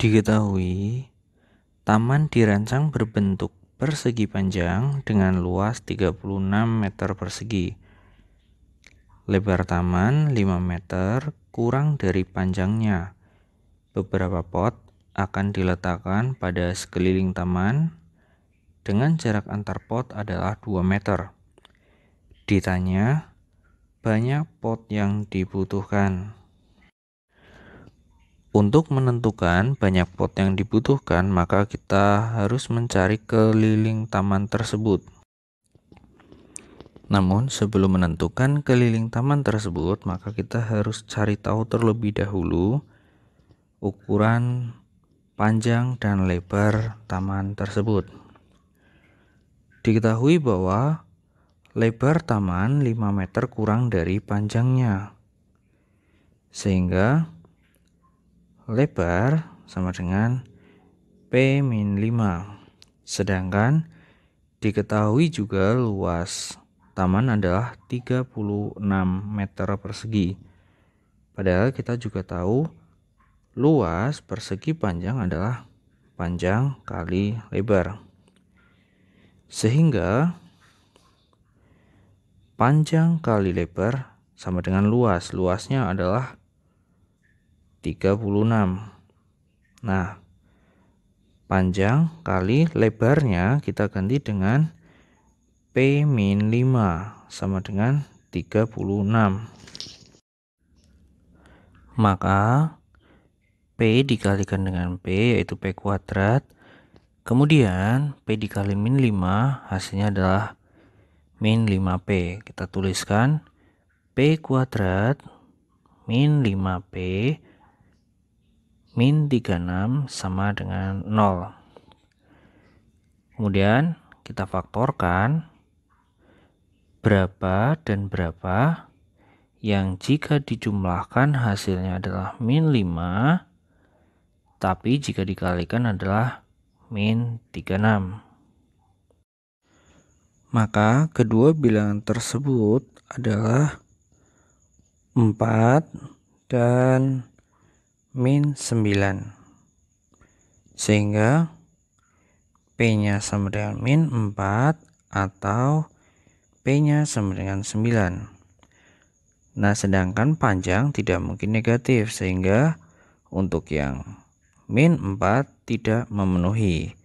Diketahui, taman dirancang berbentuk persegi panjang dengan luas 36 meter persegi. Lebar taman 5 meter kurang dari panjangnya. Beberapa pot akan diletakkan pada sekeliling taman dengan jarak antar pot adalah 2 meter. Ditanya, banyak pot yang dibutuhkan. Untuk menentukan banyak pot yang dibutuhkan, maka kita harus mencari keliling taman tersebut. Namun, sebelum menentukan keliling taman tersebut, maka kita harus cari tahu terlebih dahulu ukuran panjang dan lebar taman tersebut. Diketahui bahwa lebar taman 5 meter kurang dari panjangnya. Sehingga lebar sama dengan P min 5 sedangkan diketahui juga luas taman adalah 36 meter persegi padahal kita juga tahu luas persegi panjang adalah panjang kali lebar sehingga panjang kali lebar sama dengan luas luasnya adalah 36. Nah, panjang kali lebarnya kita ganti dengan P min 5 sama dengan 36. Maka P dikalikan dengan P yaitu P kuadrat. Kemudian P dikali min 5 hasilnya adalah min 5P. Kita tuliskan P kuadrat min 5P min 36 sama dengan 0 kemudian kita faktorkan berapa dan berapa yang jika dijumlahkan hasilnya adalah min 5 tapi jika dikalikan adalah min 36 maka kedua bilangan tersebut adalah 4 dan min 9 sehingga P nya sama dengan min 4 atau P nya sama dengan 9 nah sedangkan panjang tidak mungkin negatif sehingga untuk yang min 4 tidak memenuhi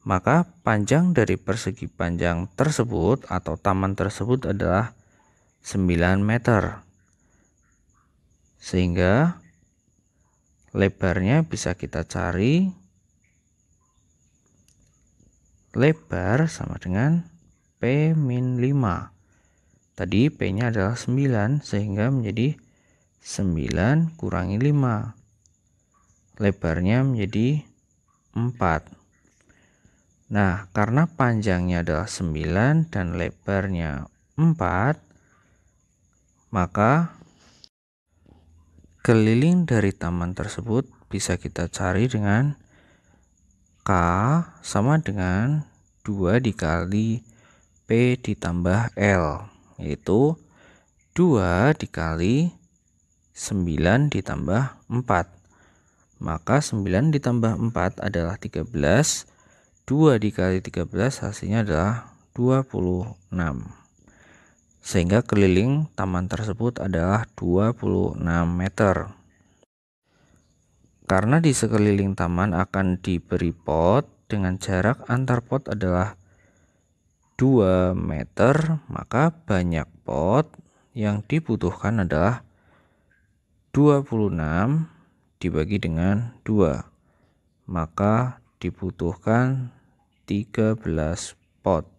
maka panjang dari persegi panjang tersebut atau taman tersebut adalah 9 meter sehingga lebarnya bisa kita cari lebar sama dengan P min 5 tadi P nya adalah 9 sehingga menjadi 9 kurangi 5 lebarnya menjadi 4 Nah, karena panjangnya adalah 9 dan lebarnya 4, maka sekeliling dari taman tersebut bisa kita cari dengan K sama dengan 2 dikali P ditambah L yaitu 2 dikali 9 ditambah 4 maka 9 ditambah 4 adalah 13 2 dikali 13 hasilnya adalah 26 sehingga keliling taman tersebut adalah 26 meter. Karena di sekeliling taman akan diberi pot dengan jarak antar pot adalah 2 meter, maka banyak pot yang dibutuhkan adalah 26 dibagi dengan 2. Maka dibutuhkan 13 pot.